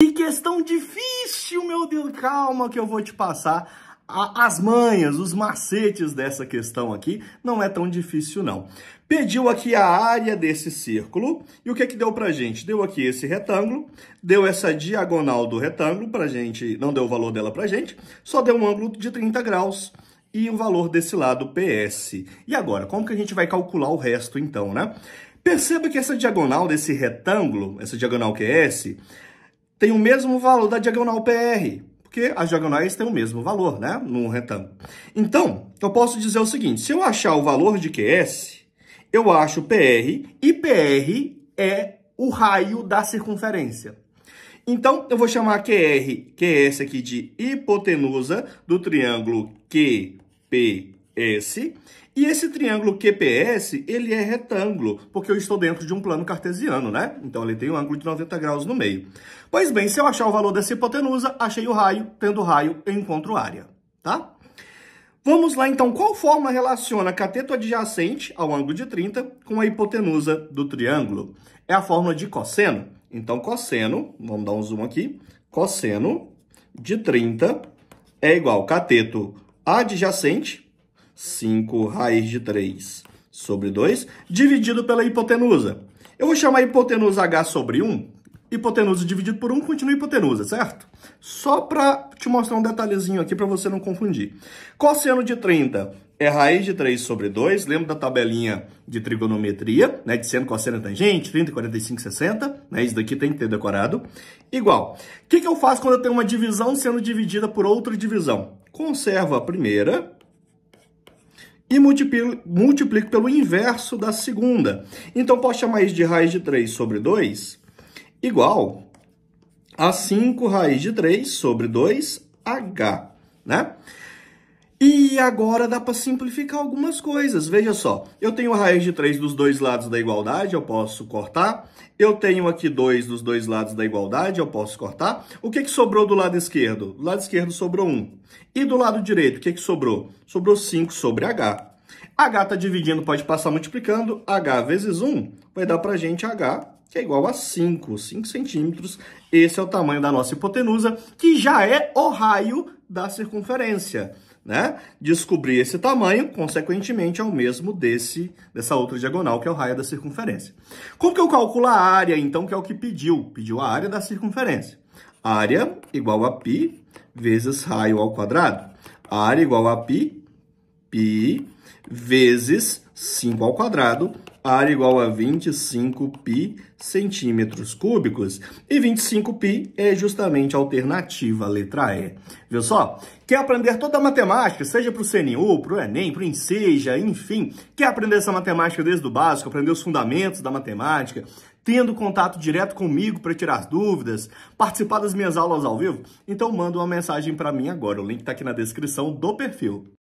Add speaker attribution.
Speaker 1: Que questão difícil, meu Deus. Calma que eu vou te passar a, as manhas, os macetes dessa questão aqui. Não é tão difícil, não. Pediu aqui a área desse círculo. E o que é que deu pra gente? Deu aqui esse retângulo, deu essa diagonal do retângulo pra gente... Não deu o valor dela pra gente, só deu um ângulo de 30 graus e o valor desse lado PS. E agora, como que a gente vai calcular o resto então, né? Perceba que essa diagonal desse retângulo, essa diagonal que é S, tem o mesmo valor da diagonal PR, porque as diagonais têm o mesmo valor, né, no retângulo. Então, eu posso dizer o seguinte, se eu achar o valor de QS, eu acho PR, e PR é o raio da circunferência. Então, eu vou chamar QR, QS aqui de hipotenusa do triângulo QPQ, esse. E esse triângulo QPS, ele é retângulo, porque eu estou dentro de um plano cartesiano, né? Então, ele tem um ângulo de 90 graus no meio. Pois bem, se eu achar o valor dessa hipotenusa, achei o raio, tendo raio, eu encontro área, tá? Vamos lá, então. Qual forma relaciona cateto adjacente ao ângulo de 30 com a hipotenusa do triângulo? É a fórmula de cosseno. Então, cosseno, vamos dar um zoom aqui, cosseno de 30 é igual cateto adjacente 5 raiz de 3 sobre 2, dividido pela hipotenusa. Eu vou chamar hipotenusa H sobre 1. Hipotenusa dividido por 1 continua hipotenusa, certo? Só para te mostrar um detalhezinho aqui para você não confundir. Cosseno de 30 é raiz de 3 sobre 2. Lembra da tabelinha de trigonometria, né? De seno, cosseno e tangente, 30, 45, 60. Né? Isso daqui tem que ter decorado. Igual. O que, que eu faço quando eu tenho uma divisão sendo dividida por outra divisão? Conservo a primeira e multiplico, pelo inverso da segunda. Então, posso chamar isso de raiz de 3 sobre 2 igual a 5 raiz de 3 sobre 2h, né? E agora dá para simplificar algumas coisas. Veja só, eu tenho a raiz de 3 dos dois lados da igualdade, eu posso cortar. Eu tenho aqui 2 dos dois lados da igualdade, eu posso cortar. O que, que sobrou do lado esquerdo? Do lado esquerdo sobrou 1. E do lado direito, o que, que sobrou? Sobrou 5 sobre h. h está dividindo, pode passar multiplicando. h vezes 1 vai dar para gente h que é igual a 5, 5 centímetros. Esse é o tamanho da nossa hipotenusa, que já é o raio da circunferência né? Descobrir esse tamanho, consequentemente, é o mesmo desse dessa outra diagonal, que é o raio da circunferência. Como que eu calculo a área, então, que é o que pediu? Pediu a área da circunferência. Área igual a π vezes raio ao quadrado. Área igual a π, π vezes 5 ao quadrado área igual a 25 pi centímetros cúbicos. E 25 pi é justamente a alternativa letra E. Viu só? Quer aprender toda a matemática, seja para o CNU, para o Enem, para o Enseja, enfim. Quer aprender essa matemática desde o básico, aprender os fundamentos da matemática, tendo contato direto comigo para tirar dúvidas, participar das minhas aulas ao vivo? Então manda uma mensagem para mim agora. O link está aqui na descrição do perfil.